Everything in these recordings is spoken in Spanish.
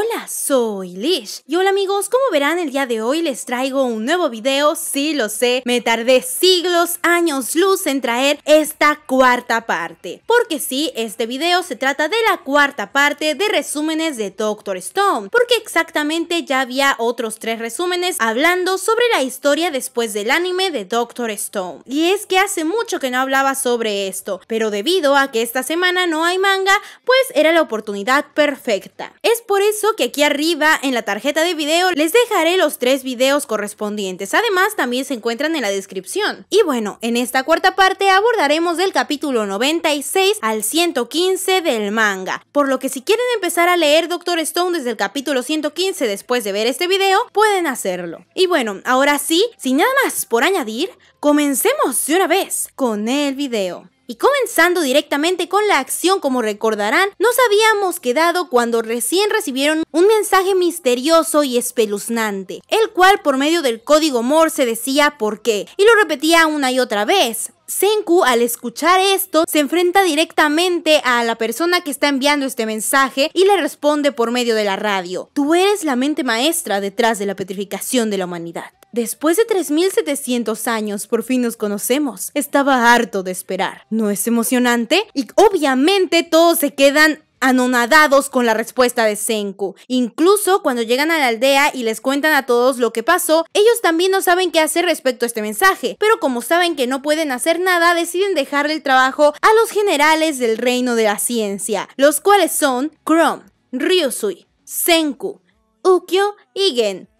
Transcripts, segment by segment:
Hola, soy Lish. Y hola amigos, como verán el día de hoy les traigo un nuevo video, sí lo sé, me tardé siglos, años, luz en traer esta cuarta parte. Porque sí, este video se trata de la cuarta parte de resúmenes de Doctor Stone, porque exactamente ya había otros tres resúmenes hablando sobre la historia después del anime de Doctor Stone. Y es que hace mucho que no hablaba sobre esto, pero debido a que esta semana no hay manga, pues era la oportunidad perfecta. Es por eso que aquí arriba en la tarjeta de video les dejaré los tres videos correspondientes, además también se encuentran en la descripción. Y bueno, en esta cuarta parte abordaremos del capítulo 96 al 115 del manga, por lo que si quieren empezar a leer Doctor Stone desde el capítulo 115 después de ver este video, pueden hacerlo. Y bueno, ahora sí, sin nada más por añadir, comencemos de una vez con el video. Y comenzando directamente con la acción, como recordarán, nos habíamos quedado cuando recién recibieron un mensaje misterioso y espeluznante, el cual por medio del código Morse decía por qué, y lo repetía una y otra vez. Senku al escuchar esto se enfrenta directamente a la persona que está enviando este mensaje y le responde por medio de la radio, tú eres la mente maestra detrás de la petrificación de la humanidad. Después de 3.700 años, por fin nos conocemos. Estaba harto de esperar. ¿No es emocionante? Y obviamente todos se quedan anonadados con la respuesta de Senku. Incluso cuando llegan a la aldea y les cuentan a todos lo que pasó, ellos también no saben qué hacer respecto a este mensaje, pero como saben que no pueden hacer nada, deciden dejarle el trabajo a los generales del reino de la ciencia, los cuales son Krom, Ryusui, Senku, Ukyo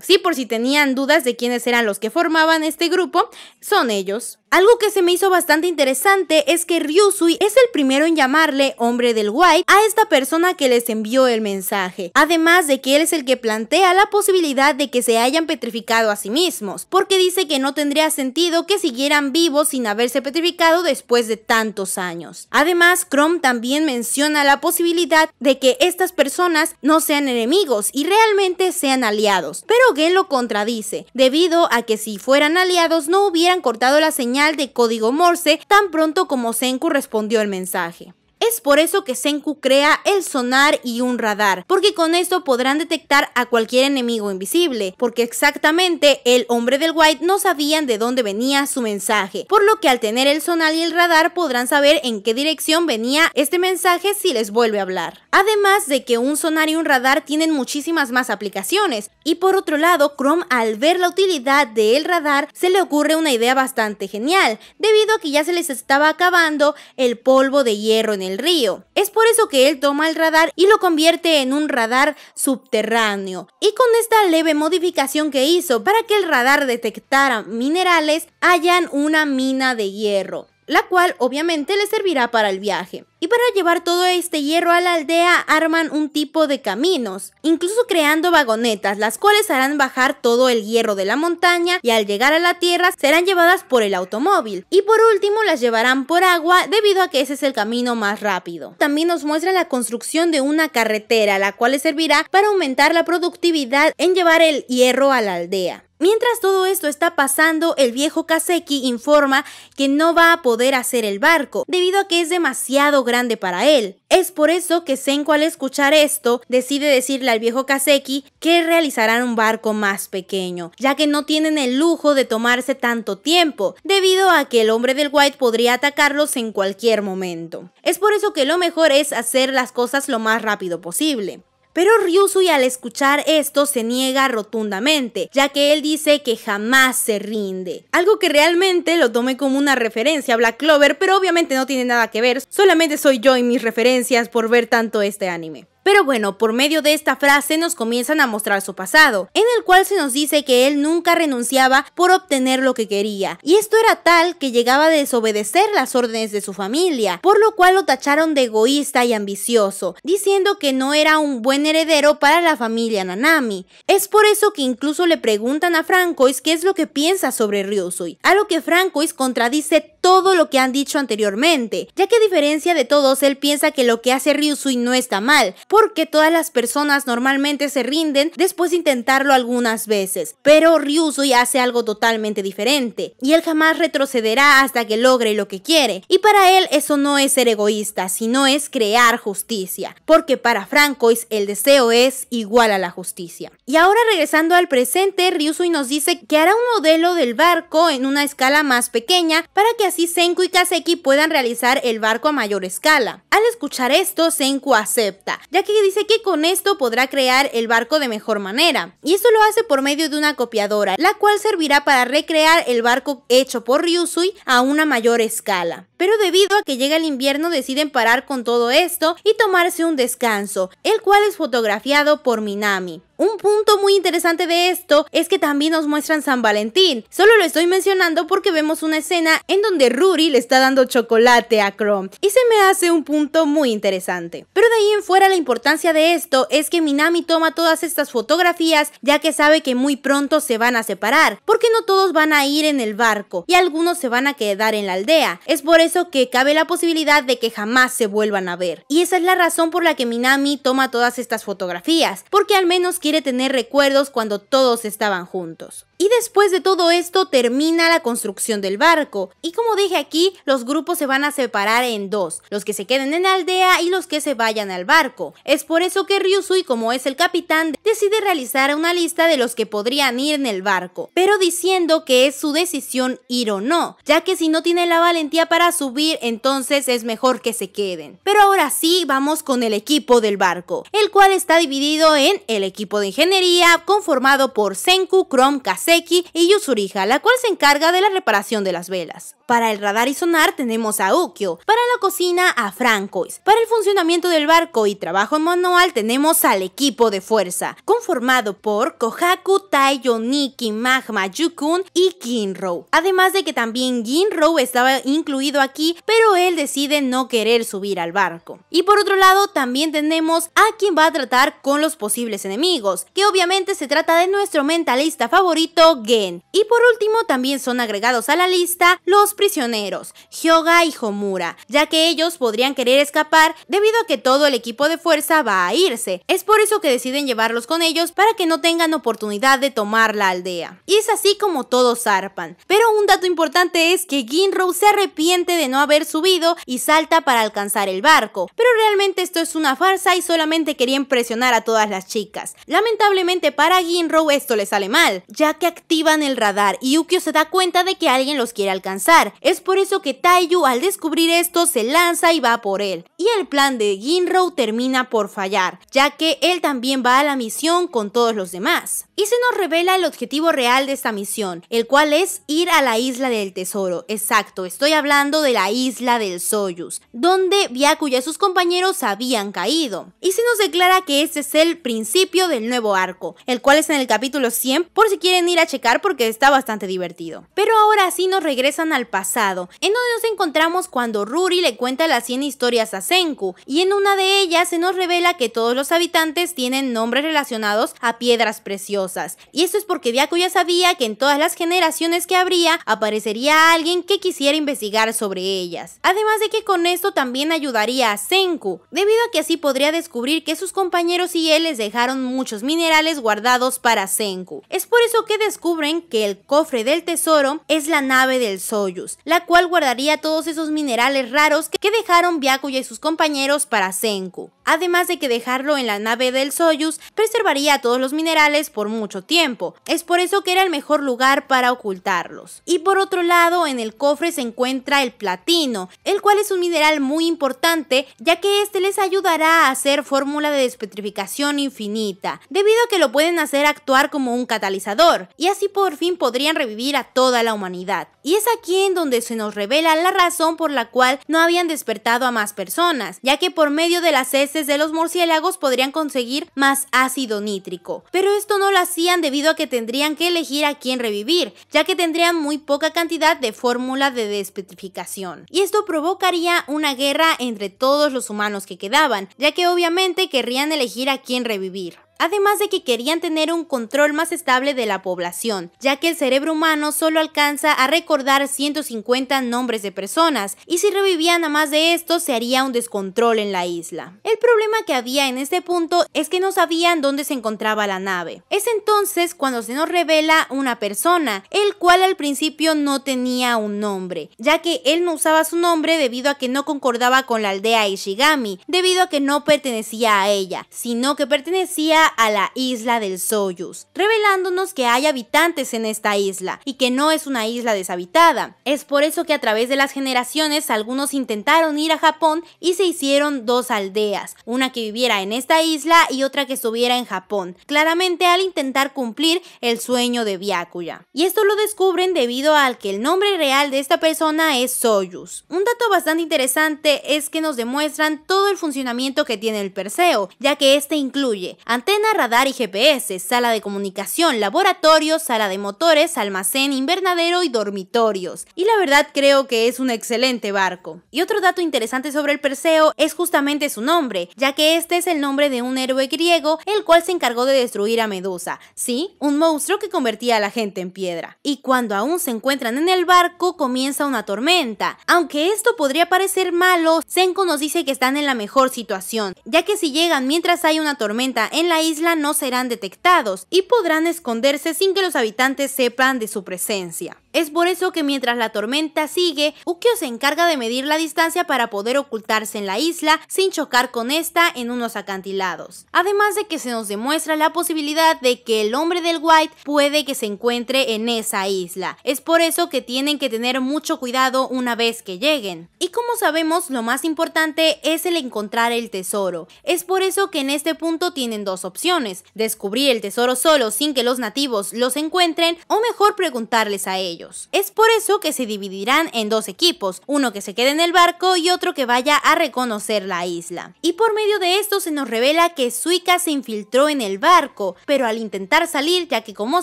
Sí, por si tenían dudas de quiénes eran los que formaban este grupo, son ellos. Algo que se me hizo bastante interesante es que Ryusui es el primero en llamarle hombre del guay a esta persona que les envió el mensaje, además de que él es el que plantea la posibilidad de que se hayan petrificado a sí mismos, porque dice que no tendría sentido que siguieran vivos sin haberse petrificado después de tantos años. Además, Chrome también menciona la posibilidad de que estas personas no sean enemigos y realmente sean aliados pero Gen lo contradice, debido a que si fueran aliados no hubieran cortado la señal de código Morse tan pronto como Senku respondió el mensaje. Es por eso que Senku crea el sonar y un radar, porque con esto podrán detectar a cualquier enemigo invisible, porque exactamente el hombre del White no sabían de dónde venía su mensaje, por lo que al tener el sonar y el radar podrán saber en qué dirección venía este mensaje si les vuelve a hablar. Además de que un sonar y un radar tienen muchísimas más aplicaciones, y por otro lado, Chrome al ver la utilidad del radar se le ocurre una idea bastante genial, debido a que ya se les estaba acabando el polvo de hierro en el río. Es por eso que él toma el radar y lo convierte en un radar subterráneo. Y con esta leve modificación que hizo para que el radar detectara minerales, hallan una mina de hierro la cual obviamente le servirá para el viaje. Y para llevar todo este hierro a la aldea arman un tipo de caminos, incluso creando vagonetas, las cuales harán bajar todo el hierro de la montaña y al llegar a la tierra serán llevadas por el automóvil. Y por último las llevarán por agua debido a que ese es el camino más rápido. También nos muestra la construcción de una carretera, la cual servirá para aumentar la productividad en llevar el hierro a la aldea. Mientras todo esto está pasando, el viejo Kaseki informa que no va a poder hacer el barco, debido a que es demasiado grande grande para él. Es por eso que Senko al escuchar esto decide decirle al viejo Kaseki que realizarán un barco más pequeño, ya que no tienen el lujo de tomarse tanto tiempo, debido a que el hombre del White podría atacarlos en cualquier momento. Es por eso que lo mejor es hacer las cosas lo más rápido posible. Pero Ryusui al escuchar esto se niega rotundamente, ya que él dice que jamás se rinde. Algo que realmente lo tomé como una referencia a Black Clover, pero obviamente no tiene nada que ver, solamente soy yo y mis referencias por ver tanto este anime. Pero bueno, por medio de esta frase nos comienzan a mostrar su pasado, en el cual se nos dice que él nunca renunciaba por obtener lo que quería, y esto era tal que llegaba a desobedecer las órdenes de su familia, por lo cual lo tacharon de egoísta y ambicioso, diciendo que no era un buen heredero para la familia Nanami. Es por eso que incluso le preguntan a Francois qué es lo que piensa sobre Ryusui, a lo que Francois contradice todo lo que han dicho anteriormente, ya que a diferencia de todos, él piensa que lo que hace Ryusui no está mal, porque todas las personas normalmente se rinden después de intentarlo algunas veces, pero Ryusui hace algo totalmente diferente, y él jamás retrocederá hasta que logre lo que quiere, y para él eso no es ser egoísta, sino es crear justicia, porque para Francois el deseo es igual a la justicia. Y ahora regresando al presente, Ryusui nos dice que hará un modelo del barco en una escala más pequeña para que así Senku y Kaseki puedan realizar el barco a mayor escala. Al escuchar esto, Senku acepta, ya que dice que con esto podrá crear el barco de mejor manera. Y eso lo hace por medio de una copiadora, la cual servirá para recrear el barco hecho por Ryusui a una mayor escala pero debido a que llega el invierno deciden parar con todo esto y tomarse un descanso, el cual es fotografiado por Minami. Un punto muy interesante de esto es que también nos muestran San Valentín. Solo lo estoy mencionando porque vemos una escena en donde Ruri le está dando chocolate a Chrome. Y se me hace un punto muy interesante. Pero de ahí en fuera la importancia de esto es que Minami toma todas estas fotografías ya que sabe que muy pronto se van a separar. Porque no todos van a ir en el barco y algunos se van a quedar en la aldea. Es por eso eso que cabe la posibilidad de que jamás se vuelvan a ver. Y esa es la razón por la que Minami toma todas estas fotografías, porque al menos quiere tener recuerdos cuando todos estaban juntos. Y después de todo esto termina la construcción del barco. Y como dije aquí, los grupos se van a separar en dos, los que se queden en la aldea y los que se vayan al barco. Es por eso que Ryusui, como es el capitán, decide realizar una lista de los que podrían ir en el barco, pero diciendo que es su decisión ir o no, ya que si no tiene la valentía para subir, entonces es mejor que se queden. Pero ahora sí, vamos con el equipo del barco, el cual está dividido en el equipo de ingeniería conformado por Senku, Chrome, Kase Seki y Yuzuriha, la cual se encarga de la reparación de las velas. Para el radar y sonar tenemos a Ukyo, para la cocina a Francois, para el funcionamiento del barco y trabajo en manual tenemos al equipo de fuerza, conformado por Kohaku, Taiyo, Niki, Magma, Yukun y Kinro. Además de que también Ginro estaba incluido aquí, pero él decide no querer subir al barco. Y por otro lado también tenemos a quien va a tratar con los posibles enemigos, que obviamente se trata de nuestro mentalista favorito Gen. Y por último también son agregados a la lista los prisioneros, Hyoga y Homura, ya que ellos podrían querer escapar debido a que todo el equipo de fuerza va a irse. Es por eso que deciden llevarlos con ellos para que no tengan oportunidad de tomar la aldea. Y es así como todos zarpan. Pero un dato importante es que Ginro se arrepiente de no haber subido y salta para alcanzar el barco. Pero realmente esto es una farsa y solamente quería impresionar a todas las chicas. Lamentablemente para Ginro esto le sale mal, ya que activan el radar y Yukio se da cuenta de que alguien los quiere alcanzar. Es por eso que Taiyu al descubrir esto se lanza y va por él. Y el plan de Ginro termina por fallar, ya que él también va a la misión con todos los demás. Y se nos revela el objetivo real de esta misión, el cual es ir a la isla del tesoro. Exacto, estoy hablando de la isla del Soyuz, donde Byakuya y sus compañeros habían caído. Y se nos declara que este es el principio del nuevo arco, el cual es en el capítulo 100, por si quieren ir a checar porque está bastante divertido. Pero ahora sí nos regresan al pasado, en donde nos encontramos cuando Ruri le cuenta las 100 historias a Senku, y en una de ellas se nos revela que todos los habitantes tienen nombres relacionados a piedras preciosas. Y esto es porque Diaku ya sabía que en todas las generaciones que habría aparecería alguien que quisiera investigar sobre ellas. Además de que con esto también ayudaría a Senku, debido a que así podría descubrir que sus compañeros y él les dejaron muchos minerales guardados para Senku. Es por eso que descubren que el cofre del tesoro es la nave del Soyuz, la cual guardaría todos esos minerales raros que dejaron Byakuya y sus compañeros para Senku. Además de que dejarlo en la nave del Soyuz preservaría todos los minerales por mucho tiempo, es por eso que era el mejor lugar para ocultarlos. Y por otro lado, en el cofre se encuentra el platino, el cual es un mineral muy importante ya que este les ayudará a hacer fórmula de despetrificación infinita, debido a que lo pueden hacer actuar como un catalizador, y así por fin podrían revivir a toda la humanidad. Y es aquí en donde se nos revela la razón por la cual no habían despertado a más personas, ya que por medio de las heces de los murciélagos podrían conseguir más ácido nítrico. Pero esto no lo hacían debido a que tendrían que elegir a quién revivir, ya que tendrían muy poca cantidad de fórmula de despetrificación. Y esto provocaría una guerra entre todos los humanos que quedaban, ya que obviamente querrían elegir a quién revivir además de que querían tener un control más estable de la población, ya que el cerebro humano solo alcanza a recordar 150 nombres de personas, y si revivían a más de estos se haría un descontrol en la isla. El problema que había en este punto es que no sabían dónde se encontraba la nave. Es entonces cuando se nos revela una persona, el cual al principio no tenía un nombre, ya que él no usaba su nombre debido a que no concordaba con la aldea Ishigami, debido a que no pertenecía a ella, sino que pertenecía a la isla del Soyuz, revelándonos que hay habitantes en esta isla y que no es una isla deshabitada. Es por eso que a través de las generaciones algunos intentaron ir a Japón y se hicieron dos aldeas, una que viviera en esta isla y otra que estuviera en Japón, claramente al intentar cumplir el sueño de Byakuya. Y esto lo descubren debido al que el nombre real de esta persona es Soyuz. Un dato bastante interesante es que nos demuestran todo el funcionamiento que tiene el Perseo, ya que este incluye antenas radar y GPS, sala de comunicación, laboratorio, sala de motores, almacén, invernadero y dormitorios. Y la verdad creo que es un excelente barco. Y otro dato interesante sobre el Perseo es justamente su nombre, ya que este es el nombre de un héroe griego el cual se encargó de destruir a Medusa, sí, un monstruo que convertía a la gente en piedra. Y cuando aún se encuentran en el barco comienza una tormenta. Aunque esto podría parecer malo, Senko nos dice que están en la mejor situación, ya que si llegan mientras hay una tormenta en la isla no serán detectados y podrán esconderse sin que los habitantes sepan de su presencia. Es por eso que mientras la tormenta sigue, Ukio se encarga de medir la distancia para poder ocultarse en la isla sin chocar con esta en unos acantilados. Además de que se nos demuestra la posibilidad de que el hombre del White puede que se encuentre en esa isla. Es por eso que tienen que tener mucho cuidado una vez que lleguen. Y como sabemos, lo más importante es el encontrar el tesoro. Es por eso que en este punto tienen dos opciones, descubrir el tesoro solo sin que los nativos los encuentren o mejor preguntarles a ellos. Es por eso que se dividirán en dos equipos, uno que se quede en el barco y otro que vaya a reconocer la isla. Y por medio de esto se nos revela que Suika se infiltró en el barco, pero al intentar salir, ya que como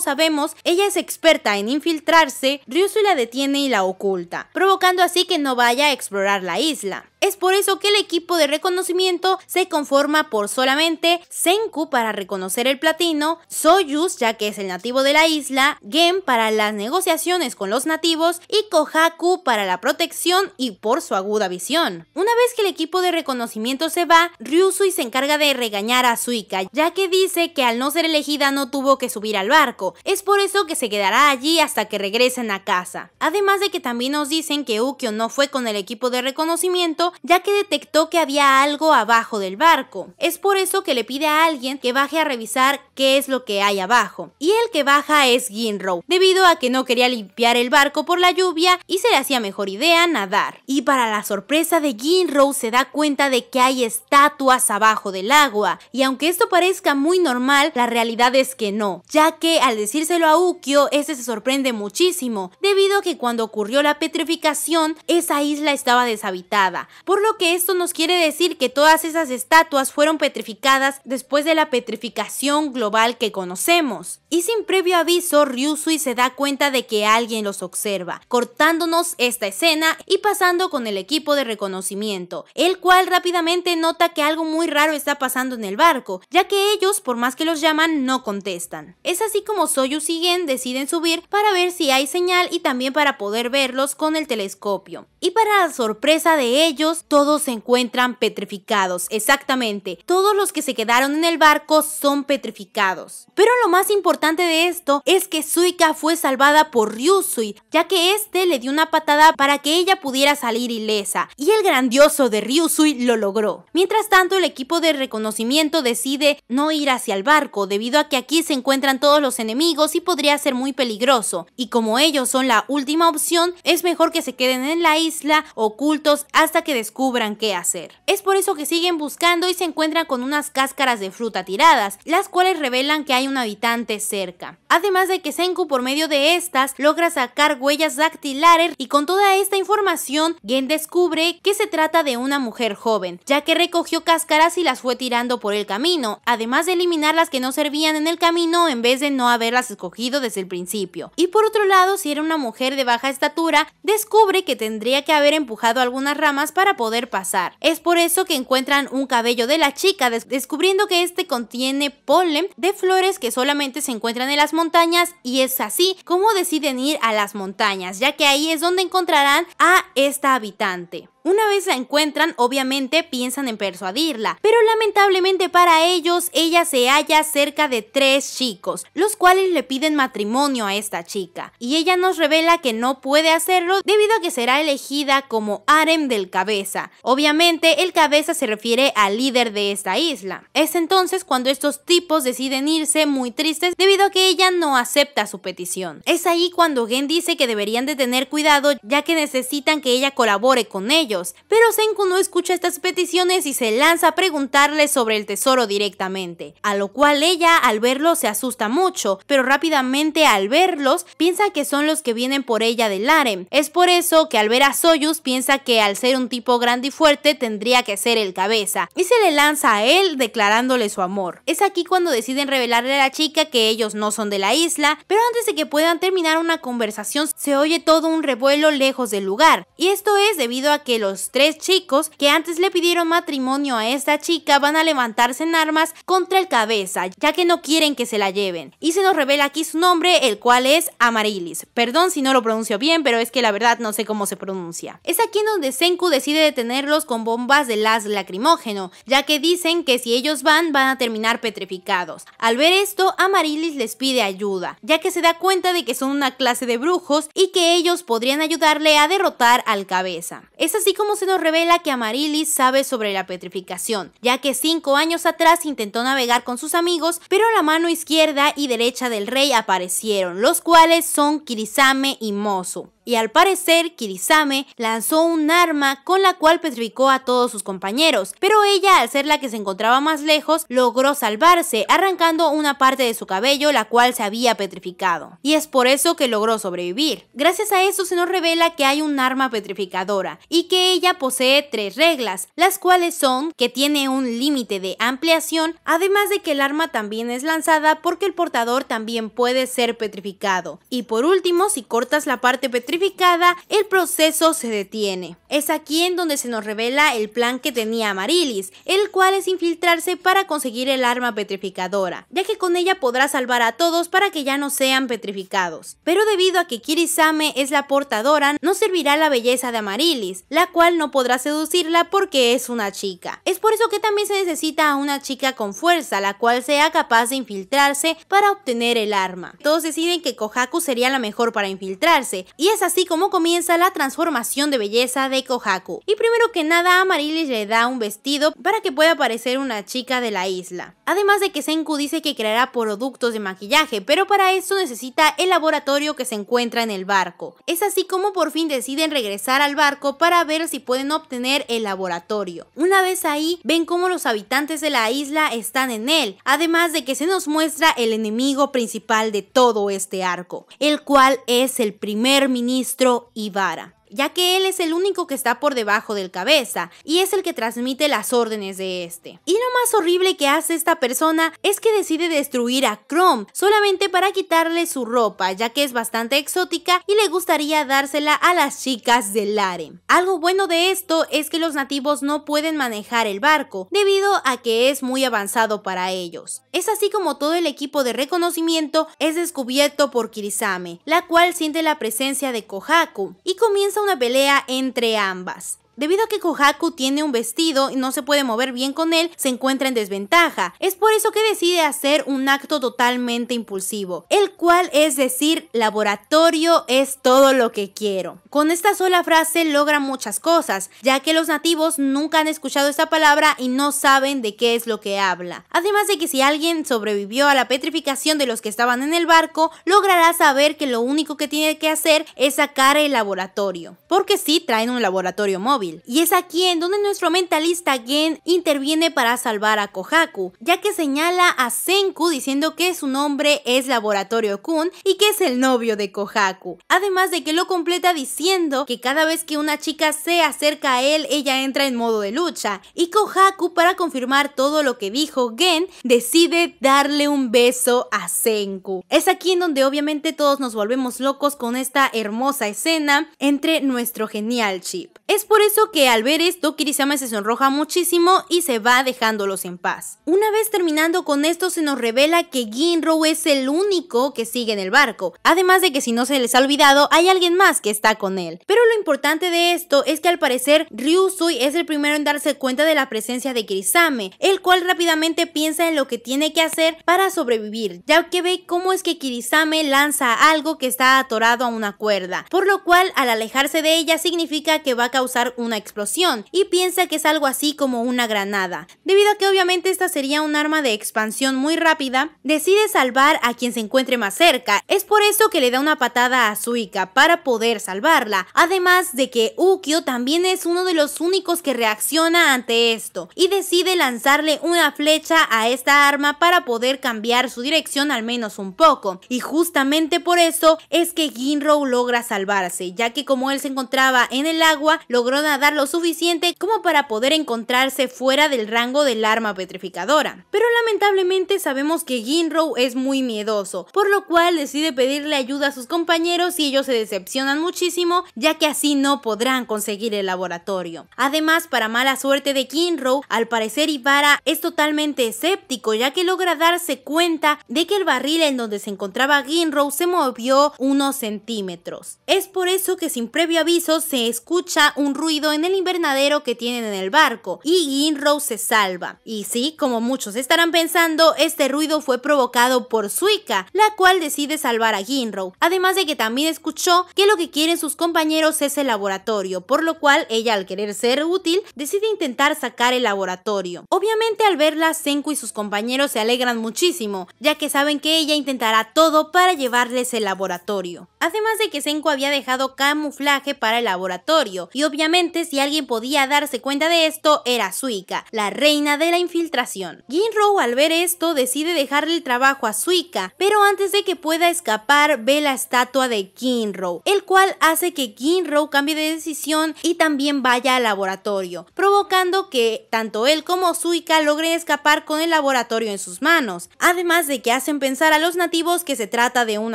sabemos, ella es experta en infiltrarse, Ryusu la detiene y la oculta, provocando así que no vaya a explorar la isla. Es por eso que el equipo de reconocimiento se conforma por solamente Senku para reconocer el platino, Soyuz ya que es el nativo de la isla, Gen para las negociaciones con los nativos y Kohaku para la protección y por su aguda visión. Una vez que el equipo de reconocimiento se va, Ryusui se encarga de regañar a Suika ya que dice que al no ser elegida no tuvo que subir al barco, es por eso que se quedará allí hasta que regresen a casa. Además de que también nos dicen que Ukyo no fue con el equipo de reconocimiento ya que detectó que había algo abajo del barco. Es por eso que le pide a alguien que baje a revisar qué es lo que hay abajo. Y el que baja es Ginro, debido a que no quería limpiar el barco por la lluvia y se le hacía mejor idea nadar. Y para la sorpresa de Ginro se da cuenta de que hay estatuas abajo del agua. Y aunque esto parezca muy normal, la realidad es que no, ya que al decírselo a Ukio, este se sorprende muchísimo, debido a que cuando ocurrió la petrificación, esa isla estaba deshabitada, por lo que esto nos quiere decir que todas esas estatuas fueron petrificadas después de la petrificación global que conocemos. Y sin previo aviso, Ryusui se da cuenta de que alguien los observa, cortándonos esta escena y pasando con el equipo de reconocimiento, el cual rápidamente nota que algo muy raro está pasando en el barco, ya que ellos, por más que los llaman, no contestan. Es así como Soyuz y Gen deciden subir para ver si hay señal y también para poder verlos con el telescopio. Y para la sorpresa de ellos, todos se encuentran petrificados. Exactamente, todos los que se quedaron en el barco son petrificados. Pero lo más importante de esto es que Suika fue salvada por Ryusui, ya que este le dio una patada para que ella pudiera salir ilesa, y el grandioso de Ryusui lo logró. Mientras tanto, el equipo de reconocimiento decide no ir hacia el barco, debido a que aquí se encuentran todos los enemigos y podría ser muy peligroso, y como ellos son la última opción, es mejor que se queden en la isla isla, ocultos hasta que descubran qué hacer. Es por eso que siguen buscando y se encuentran con unas cáscaras de fruta tiradas, las cuales revelan que hay un habitante cerca. Además de que Senku por medio de estas logra sacar huellas dactilares y con toda esta información Gen descubre que se trata de una mujer joven, ya que recogió cáscaras y las fue tirando por el camino, además de eliminar las que no servían en el camino en vez de no haberlas escogido desde el principio. Y por otro lado, si era una mujer de baja estatura, descubre que tendría que haber empujado algunas ramas para poder pasar. Es por eso que encuentran un cabello de la chica, descubriendo que este contiene polen de flores que solamente se encuentran en las montañas y es así como deciden ir a las montañas, ya que ahí es donde encontrarán a esta habitante. Una vez la encuentran, obviamente piensan en persuadirla, pero lamentablemente para ellos, ella se halla cerca de tres chicos, los cuales le piden matrimonio a esta chica, y ella nos revela que no puede hacerlo debido a que será elegida como harem del cabeza. Obviamente, el cabeza se refiere al líder de esta isla. Es entonces cuando estos tipos deciden irse muy tristes debido a que ella no acepta su petición. Es ahí cuando Gen dice que deberían de tener cuidado ya que necesitan que ella colabore con ellos pero Senku no escucha estas peticiones y se lanza a preguntarle sobre el tesoro directamente, a lo cual ella al verlo se asusta mucho, pero rápidamente al verlos piensa que son los que vienen por ella del harem. Es por eso que al ver a Soyuz piensa que al ser un tipo grande y fuerte tendría que ser el cabeza, y se le lanza a él declarándole su amor. Es aquí cuando deciden revelarle a la chica que ellos no son de la isla, pero antes de que puedan terminar una conversación se oye todo un revuelo lejos del lugar, y esto es debido a que los los tres chicos que antes le pidieron matrimonio a esta chica van a levantarse en armas contra el cabeza, ya que no quieren que se la lleven. Y se nos revela aquí su nombre, el cual es Amarilis. Perdón si no lo pronuncio bien, pero es que la verdad no sé cómo se pronuncia. Es aquí en donde Senku decide detenerlos con bombas de las lacrimógeno, ya que dicen que si ellos van, van a terminar petrificados. Al ver esto, Amarilis les pide ayuda, ya que se da cuenta de que son una clase de brujos y que ellos podrían ayudarle a derrotar al cabeza. Es así como se nos revela que Amarilis sabe sobre la petrificación, ya que cinco años atrás intentó navegar con sus amigos, pero la mano izquierda y derecha del rey aparecieron, los cuales son Kirisame y Mozu y al parecer Kirisame lanzó un arma con la cual petrificó a todos sus compañeros, pero ella al ser la que se encontraba más lejos logró salvarse arrancando una parte de su cabello la cual se había petrificado y es por eso que logró sobrevivir. Gracias a eso se nos revela que hay un arma petrificadora y que ella posee tres reglas, las cuales son que tiene un límite de ampliación, además de que el arma también es lanzada porque el portador también puede ser petrificado y por último si cortas la parte petrificadora. Petrificada, el proceso se detiene. Es aquí en donde se nos revela el plan que tenía Amarilis, el cual es infiltrarse para conseguir el arma petrificadora, ya que con ella podrá salvar a todos para que ya no sean petrificados. Pero debido a que Kirisame es la portadora, no servirá la belleza de Amarilis, la cual no podrá seducirla porque es una chica. Es por eso que también se necesita a una chica con fuerza, la cual sea capaz de infiltrarse para obtener el arma. Todos deciden que Kohaku sería la mejor para infiltrarse, y es así como comienza la transformación de belleza de Kohaku. Y primero que nada, Amarilis le da un vestido para que pueda parecer una chica de la isla. Además de que Senku dice que creará productos de maquillaje, pero para eso necesita el laboratorio que se encuentra en el barco. Es así como por fin deciden regresar al barco para ver si pueden obtener el laboratorio. Una vez ahí, ven cómo los habitantes de la isla están en él, además de que se nos muestra el enemigo principal de todo este arco, el cual es el primer ministro ministro Ibarra ya que él es el único que está por debajo del cabeza y es el que transmite las órdenes de este. Y lo más horrible que hace esta persona es que decide destruir a Chrome solamente para quitarle su ropa, ya que es bastante exótica y le gustaría dársela a las chicas del harem. Algo bueno de esto es que los nativos no pueden manejar el barco, debido a que es muy avanzado para ellos. Es así como todo el equipo de reconocimiento es descubierto por Kirisame, la cual siente la presencia de Kohaku y comienza una pelea entre ambas. Debido a que Kohaku tiene un vestido y no se puede mover bien con él, se encuentra en desventaja. Es por eso que decide hacer un acto totalmente impulsivo, el cual es decir, laboratorio es todo lo que quiero. Con esta sola frase logra muchas cosas, ya que los nativos nunca han escuchado esta palabra y no saben de qué es lo que habla. Además de que si alguien sobrevivió a la petrificación de los que estaban en el barco, logrará saber que lo único que tiene que hacer es sacar el laboratorio, porque sí traen un laboratorio móvil. Y es aquí en donde nuestro mentalista Gen interviene para salvar a Kohaku, ya que señala a Senku diciendo que su nombre es Laboratorio Kun y que es el novio de Kohaku. Además de que lo completa diciendo que cada vez que una chica se acerca a él, ella entra en modo de lucha. Y Kohaku, para confirmar todo lo que dijo Gen, decide darle un beso a Senku. Es aquí en donde obviamente todos nos volvemos locos con esta hermosa escena entre nuestro genial chip. Es por eso que al ver esto, Kirisame se sonroja muchísimo y se va dejándolos en paz. Una vez terminando con esto, se nos revela que Ginro es el único que sigue en el barco. Además de que si no se les ha olvidado, hay alguien más que está con él. Pero lo importante de esto es que al parecer Ryusui es el primero en darse cuenta de la presencia de Kirisame, el cual rápidamente piensa en lo que tiene que hacer para sobrevivir, ya que ve cómo es que Kirisame lanza algo que está atorado a una cuerda, por lo cual al alejarse de ella significa que va a causar un una explosión y piensa que es algo así como una granada. Debido a que obviamente esta sería un arma de expansión muy rápida, decide salvar a quien se encuentre más cerca. Es por eso que le da una patada a Suika para poder salvarla. Además de que Ukyo también es uno de los únicos que reacciona ante esto y decide lanzarle una flecha a esta arma para poder cambiar su dirección al menos un poco. Y justamente por eso es que Ginro logra salvarse, ya que como él se encontraba en el agua, logró dar lo suficiente como para poder encontrarse fuera del rango del arma petrificadora. Pero lamentablemente sabemos que Ginrow es muy miedoso, por lo cual decide pedirle ayuda a sus compañeros y ellos se decepcionan muchísimo ya que así no podrán conseguir el laboratorio. Además, para mala suerte de Ginrow, al parecer Ibarra es totalmente escéptico ya que logra darse cuenta de que el barril en donde se encontraba Ginrow se movió unos centímetros. Es por eso que sin previo aviso se escucha un ruido en el invernadero que tienen en el barco y Ginro se salva. Y sí, como muchos estarán pensando, este ruido fue provocado por Suika, la cual decide salvar a Ginro, además de que también escuchó que lo que quieren sus compañeros es el laboratorio, por lo cual ella al querer ser útil decide intentar sacar el laboratorio. Obviamente al verla, Senku y sus compañeros se alegran muchísimo, ya que saben que ella intentará todo para llevarles el laboratorio. Además de que Senku había dejado camuflaje para el laboratorio y obviamente si alguien podía darse cuenta de esto, era Suika, la reina de la infiltración. Ginro, al ver esto, decide dejarle el trabajo a Suika, pero antes de que pueda escapar, ve la estatua de Ginro, el cual hace que Ginro cambie de decisión y también vaya al laboratorio, provocando que tanto él como Suika logren escapar con el laboratorio en sus manos, además de que hacen pensar a los nativos que se trata de un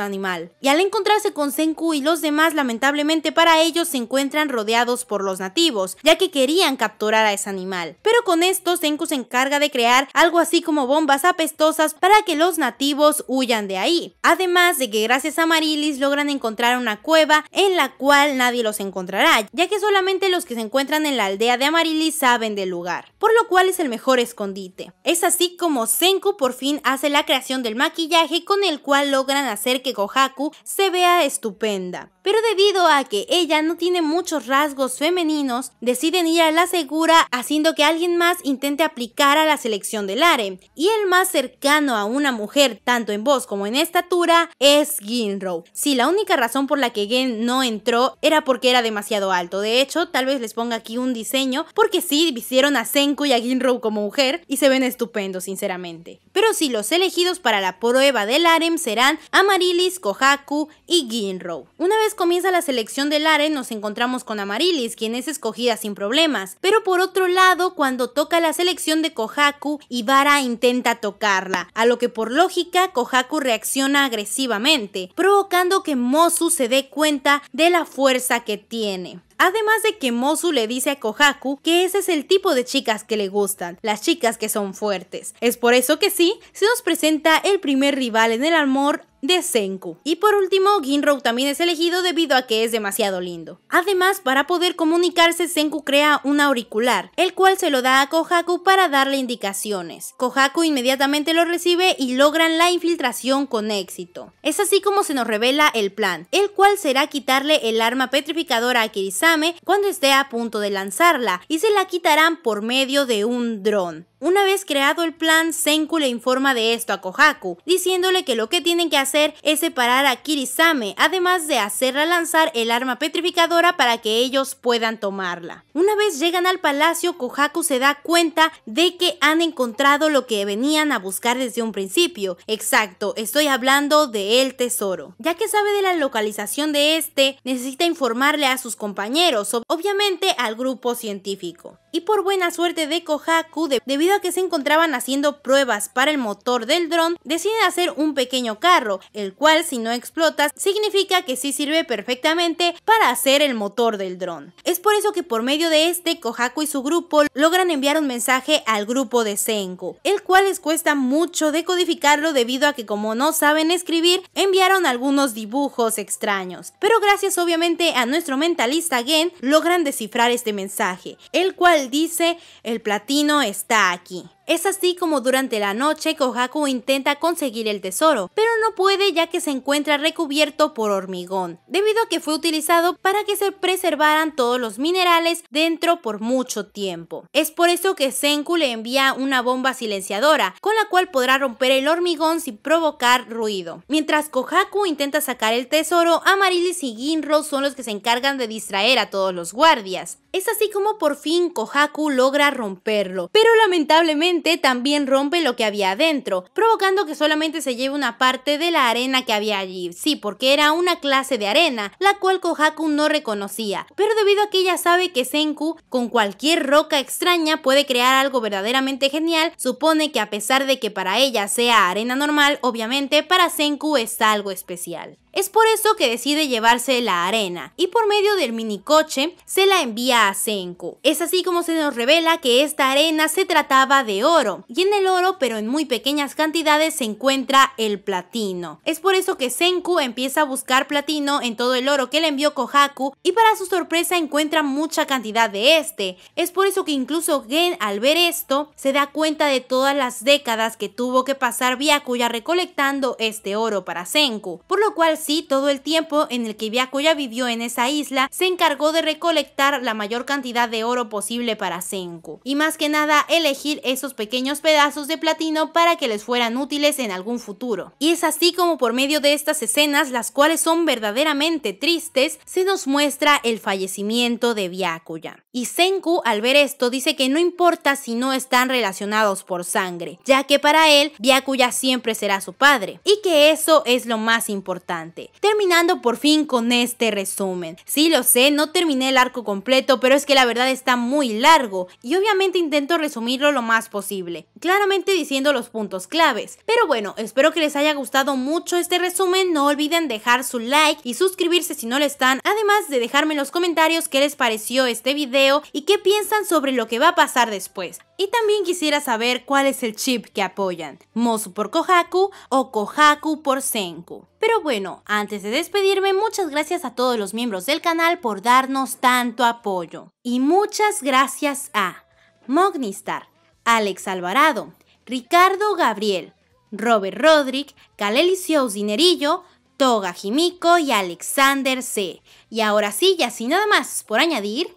animal. Y al encontrarse con Senku y los demás, lamentablemente para ellos se encuentran rodeados por los nativos, ya que querían capturar a ese animal. Pero con esto Senku se encarga de crear algo así como bombas apestosas para que los nativos huyan de ahí. Además de que gracias a Marilis logran encontrar una cueva en la cual nadie los encontrará, ya que solamente los que se encuentran en la aldea de Amarilis saben del lugar, por lo cual es el mejor escondite. Es así como Senku por fin hace la creación del maquillaje con el cual logran hacer que Gohaku se vea estupenda. Pero debido a que ella no tiene muchos rasgos femeninos, deciden ir a la segura haciendo que alguien más intente aplicar a la selección del harem Y el más cercano a una mujer, tanto en voz como en estatura, es Ginro. Si la única razón por la que Gen no entró era porque era demasiado alto. De hecho, tal vez les ponga aquí un diseño porque si hicieron a Senku y a Ginro como mujer y se ven estupendos, sinceramente. Pero si los elegidos para la prueba del harem serán Amarilis, Kohaku y Ginro. Una vez comienza la selección del harem, nos encontramos con Amarilis, quien es escogida sin problemas. Pero por otro lado, cuando toca la selección de Kohaku, Ibara intenta tocarla, a lo que por lógica Kohaku reacciona agresivamente, provocando que Mosu se dé cuenta de la fuerza que tiene. Además de que Mosu le dice a Kohaku que ese es el tipo de chicas que le gustan, las chicas que son fuertes. Es por eso que sí, se nos presenta el primer rival en el amor de Senku. Y por último, Ginrou también es elegido debido a que es demasiado lindo. Además, para poder comunicarse, Senku crea un auricular, el cual se lo da a Kohaku para darle indicaciones. Kohaku inmediatamente lo recibe y logran la infiltración con éxito. Es así como se nos revela el plan, el cual será quitarle el arma petrificadora a Kirisa cuando esté a punto de lanzarla y se la quitarán por medio de un dron. Una vez creado el plan, Senku le informa de esto a Kohaku, diciéndole que lo que tienen que hacer es separar a Kirisame, además de hacerla lanzar el arma petrificadora para que ellos puedan tomarla. Una vez llegan al palacio, Kohaku se da cuenta de que han encontrado lo que venían a buscar desde un principio. Exacto, estoy hablando de el tesoro. Ya que sabe de la localización de este, necesita informarle a sus compañeros, obviamente al grupo científico. Y por buena suerte de Kohaku, debido que se encontraban haciendo pruebas para el motor del dron, deciden hacer un pequeño carro, el cual si no explotas significa que sí sirve perfectamente para hacer el motor del dron. Es por eso que por medio de este, Kohaku y su grupo logran enviar un mensaje al grupo de Senko, el cual les cuesta mucho decodificarlo debido a que como no saben escribir, enviaron algunos dibujos extraños. Pero gracias obviamente a nuestro mentalista Gen, logran descifrar este mensaje, el cual dice, el platino está aqui. Es así como durante la noche Kohaku intenta conseguir el tesoro, pero no puede ya que se encuentra recubierto por hormigón, debido a que fue utilizado para que se preservaran todos los minerales dentro por mucho tiempo. Es por eso que Senku le envía una bomba silenciadora, con la cual podrá romper el hormigón sin provocar ruido. Mientras Kohaku intenta sacar el tesoro, Amarilis y Ginro son los que se encargan de distraer a todos los guardias. Es así como por fin Kohaku logra romperlo, pero lamentablemente también rompe lo que había adentro, provocando que solamente se lleve una parte de la arena que había allí. Sí, porque era una clase de arena, la cual Kohaku no reconocía, pero debido a que ella sabe que Senku con cualquier roca extraña puede crear algo verdaderamente genial, supone que a pesar de que para ella sea arena normal, obviamente para Senku es algo especial. Es por eso que decide llevarse la arena y por medio del mini coche se la envía a Senku. Es así como se nos revela que esta arena se trataba de oro y en el oro pero en muy pequeñas cantidades se encuentra el platino. Es por eso que Senku empieza a buscar platino en todo el oro que le envió Kohaku y para su sorpresa encuentra mucha cantidad de este. Es por eso que incluso Gen al ver esto se da cuenta de todas las décadas que tuvo que pasar Byakuya recolectando este oro para Senku, por lo cual así, todo el tiempo en el que Byakuya vivió en esa isla, se encargó de recolectar la mayor cantidad de oro posible para Senku. Y más que nada, elegir esos pequeños pedazos de platino para que les fueran útiles en algún futuro. Y es así como por medio de estas escenas, las cuales son verdaderamente tristes, se nos muestra el fallecimiento de Byakuya. Y Senku, al ver esto, dice que no importa si no están relacionados por sangre, ya que para él, Byakuya siempre será su padre, y que eso es lo más importante. Terminando por fin con este resumen. Sí, lo sé, no terminé el arco completo, pero es que la verdad está muy largo y obviamente intento resumirlo lo más posible, claramente diciendo los puntos claves. Pero bueno, espero que les haya gustado mucho este resumen, no olviden dejar su like y suscribirse si no lo están, además de dejarme en los comentarios qué les pareció este video y qué piensan sobre lo que va a pasar después. Y también quisiera saber cuál es el chip que apoyan, Mozu por Kohaku o Kohaku por Senku. Pero bueno, antes de despedirme, muchas gracias a todos los miembros del canal por darnos tanto apoyo. Y muchas gracias a Mognistar, Alex Alvarado, Ricardo Gabriel, Robert Rodrick, Calelicio Dinerillo, Toga y Alexander C. Y ahora sí, ya sin nada más por añadir,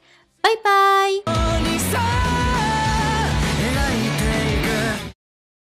bye bye.